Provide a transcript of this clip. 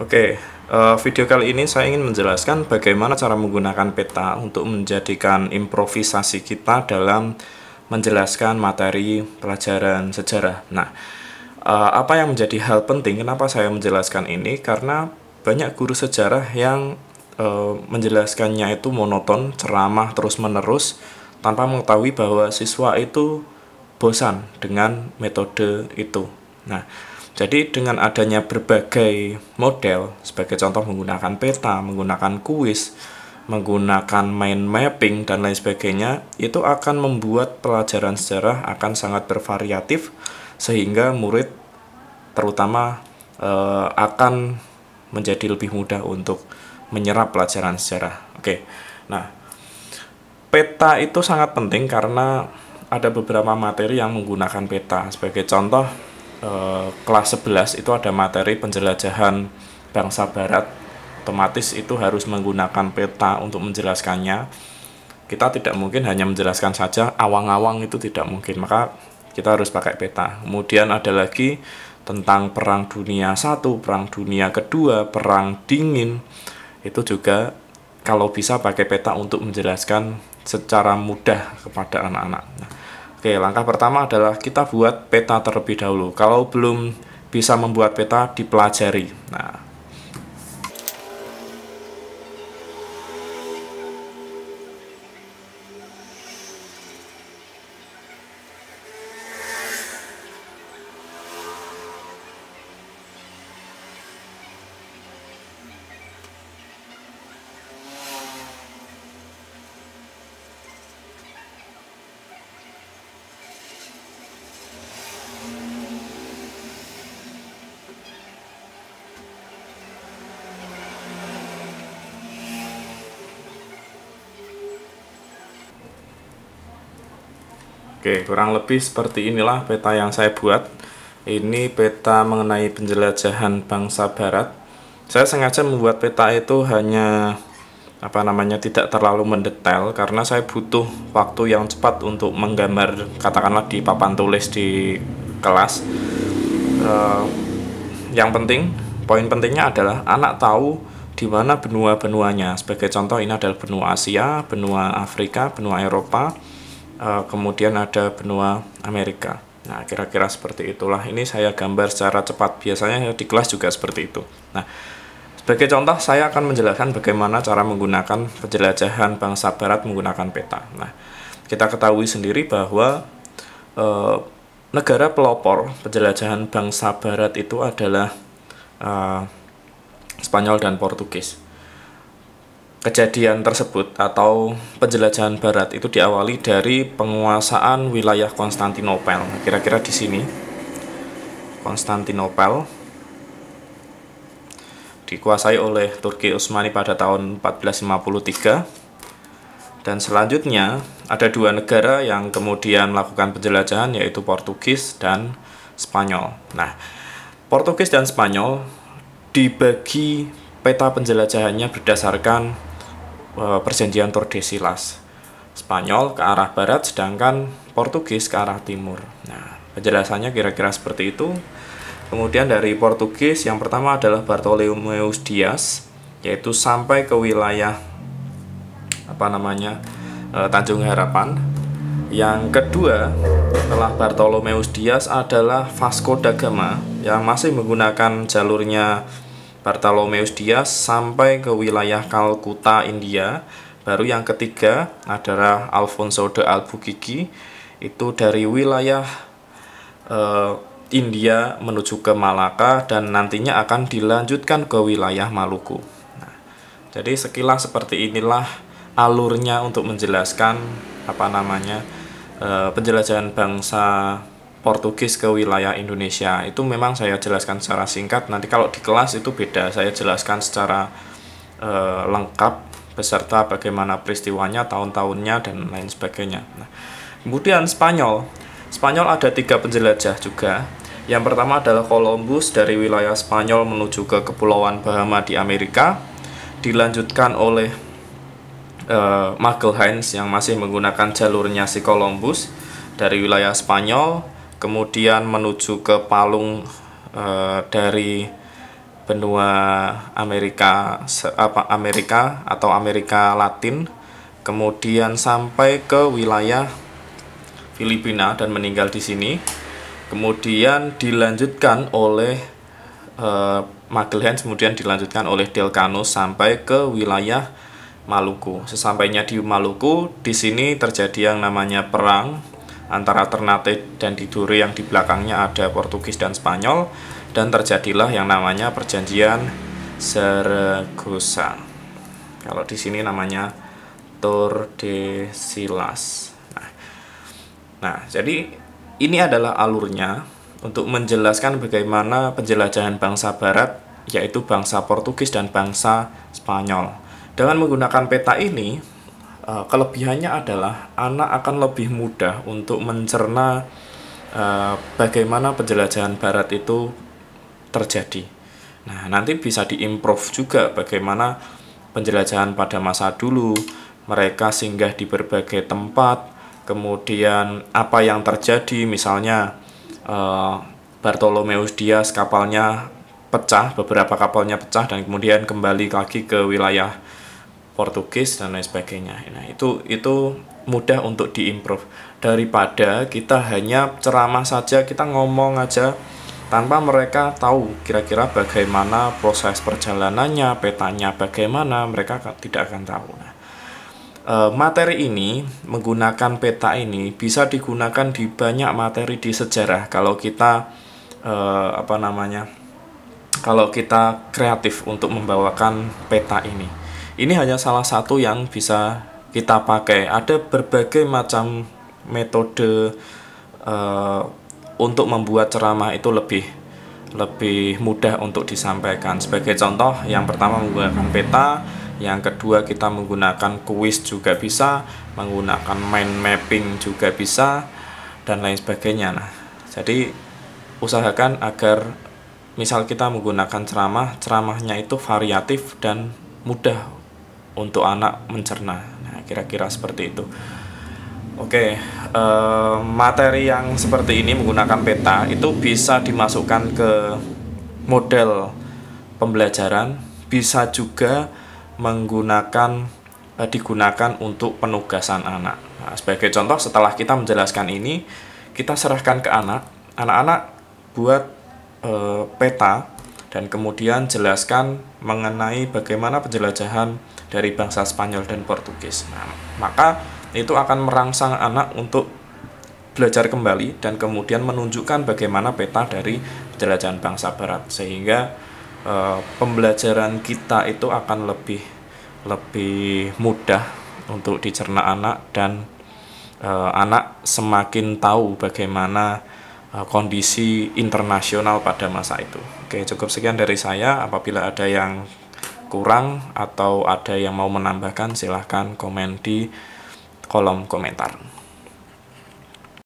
Oke, okay, eh, video kali ini saya ingin menjelaskan bagaimana cara menggunakan peta untuk menjadikan improvisasi kita dalam menjelaskan materi pelajaran sejarah. Nah, eh, apa yang menjadi hal penting kenapa saya menjelaskan ini? Karena banyak guru sejarah yang eh, menjelaskannya itu monoton, ceramah terus-menerus tanpa mengetahui bahwa siswa itu bosan dengan metode itu. Nah, jadi dengan adanya berbagai model, sebagai contoh menggunakan peta, menggunakan kuis, menggunakan mind mapping dan lain sebagainya, itu akan membuat pelajaran sejarah akan sangat bervariatif sehingga murid terutama eh, akan menjadi lebih mudah untuk menyerap pelajaran sejarah. Oke. Nah, peta itu sangat penting karena ada beberapa materi yang menggunakan peta. Sebagai contoh Eh, kelas 11 itu ada materi penjelajahan bangsa barat otomatis itu harus menggunakan peta untuk menjelaskannya kita tidak mungkin hanya menjelaskan saja awang-awang itu tidak mungkin maka kita harus pakai peta kemudian ada lagi tentang perang dunia satu perang dunia kedua perang dingin itu juga kalau bisa pakai peta untuk menjelaskan secara mudah kepada anak-anak nah, Oke, langkah pertama adalah kita buat peta terlebih dahulu. Kalau belum bisa membuat peta, dipelajari. Nah, Oke, kurang lebih seperti inilah peta yang saya buat. Ini peta mengenai penjelajahan bangsa barat. Saya sengaja membuat peta itu hanya apa namanya tidak terlalu mendetail karena saya butuh waktu yang cepat untuk menggambar katakanlah di papan tulis di kelas uh, yang penting poin pentingnya adalah anak tahu di mana benua-benuanya sebagai contoh ini adalah benua Asia, benua Afrika, benua Eropa Eh, kemudian ada benua Amerika. Nah, kira-kira seperti itulah. Ini saya gambar secara cepat. Biasanya di kelas juga seperti itu. Nah, sebagai contoh, saya akan menjelaskan bagaimana cara menggunakan penjelajahan bangsa barat menggunakan peta. Nah, kita ketahui sendiri bahwa e, negara pelopor penjelajahan bangsa barat itu adalah e, Spanyol dan Portugis kejadian tersebut atau penjelajahan barat itu diawali dari penguasaan wilayah Konstantinopel. Kira-kira di sini Konstantinopel dikuasai oleh Turki Utsmani pada tahun 1453 dan selanjutnya ada dua negara yang kemudian melakukan penjelajahan yaitu Portugis dan Spanyol. Nah, Portugis dan Spanyol dibagi peta penjelajahannya berdasarkan Eh, perjanjian Tordesillas Spanyol ke arah barat sedangkan Portugis ke arah timur. Nah, penjelasannya kira-kira seperti itu. Kemudian dari Portugis yang pertama adalah Bartolomeus Dias yaitu sampai ke wilayah apa namanya? Eh, Tanjung Harapan. Yang kedua, setelah Bartolomeus Dias adalah Vasco da Gama yang masih menggunakan jalurnya Bartolomeus Dias sampai ke wilayah Kalkuta, India. Baru yang ketiga adalah Alfonso de Albuquerque, itu dari wilayah eh, India menuju ke Malaka dan nantinya akan dilanjutkan ke wilayah Maluku. Nah, jadi sekilas seperti inilah alurnya untuk menjelaskan apa namanya eh, penjelajahan bangsa Portugis ke wilayah Indonesia itu memang saya jelaskan secara singkat nanti kalau di kelas itu beda saya jelaskan secara e, lengkap beserta bagaimana peristiwanya tahun-tahunnya dan lain sebagainya nah, kemudian Spanyol Spanyol ada tiga penjelajah juga yang pertama adalah Columbus dari wilayah Spanyol menuju ke kepulauan Bahama di Amerika dilanjutkan oleh e, eh, Michael Hines yang masih menggunakan jalurnya si Columbus dari wilayah Spanyol kemudian menuju ke palung eh, dari benua Amerika apa Amerika atau Amerika Latin kemudian sampai ke wilayah Filipina dan meninggal di sini kemudian dilanjutkan oleh eh, Magellan kemudian dilanjutkan oleh Delcano sampai ke wilayah Maluku sesampainya di Maluku di sini terjadi yang namanya perang antara Ternate dan Tidore yang di belakangnya ada Portugis dan Spanyol dan terjadilah yang namanya perjanjian Saragossa. Kalau di sini namanya Tordesillas. Nah, nah, jadi ini adalah alurnya untuk menjelaskan bagaimana penjelajahan bangsa barat yaitu bangsa Portugis dan bangsa Spanyol. Dengan menggunakan peta ini, Eh, kelebihannya adalah anak akan lebih mudah untuk mencerna eh, bagaimana penjelajahan Barat itu terjadi. Nah, nanti bisa diimprove juga bagaimana penjelajahan pada masa dulu, mereka singgah di berbagai tempat, kemudian apa yang terjadi, misalnya uh, eh, Bartolomeus Dias kapalnya pecah, beberapa kapalnya pecah dan kemudian kembali lagi ke wilayah Portugis dan lain sebagainya. Nah, itu itu mudah untuk diimprove daripada kita hanya ceramah saja, kita ngomong aja tanpa mereka tahu kira-kira bagaimana proses perjalanannya, petanya bagaimana, mereka tidak akan tahu. Nah, e, materi ini menggunakan peta ini bisa digunakan di banyak materi di sejarah kalau kita e, apa namanya? Kalau kita kreatif untuk membawakan peta ini. Ini hanya salah satu yang bisa kita pakai. Ada berbagai macam metode uh, untuk membuat ceramah itu lebih lebih mudah untuk disampaikan. Sebagai contoh, yang pertama menggunakan peta, yang kedua kita menggunakan kuis juga bisa, menggunakan mind mapping juga bisa, dan lain sebagainya. Nah, jadi usahakan agar misal kita menggunakan ceramah, ceramahnya itu variatif dan mudah untuk anak mencerna. Nah, kira-kira seperti itu. Oke, okay, uh, eh, materi yang seperti ini menggunakan peta itu bisa dimasukkan ke model pembelajaran, bisa juga menggunakan uh, digunakan untuk penugasan anak. Nah, sebagai contoh, setelah kita menjelaskan ini, kita serahkan ke anak, anak-anak buat uh, peta dan kemudian jelaskan mengenai bagaimana penjelajahan dari bangsa Spanyol dan Portugis. Nah, maka itu akan merangsang anak untuk belajar kembali dan kemudian menunjukkan bagaimana peta dari penjelajahan bangsa barat sehingga e, pembelajaran kita itu akan lebih lebih mudah untuk dicerna anak dan e, anak semakin tahu bagaimana Uh, kondisi internasional pada masa itu. Oke, cukup sekian dari saya. Apabila ada yang kurang atau ada yang mau menambahkan, silahkan komen di kolom komentar.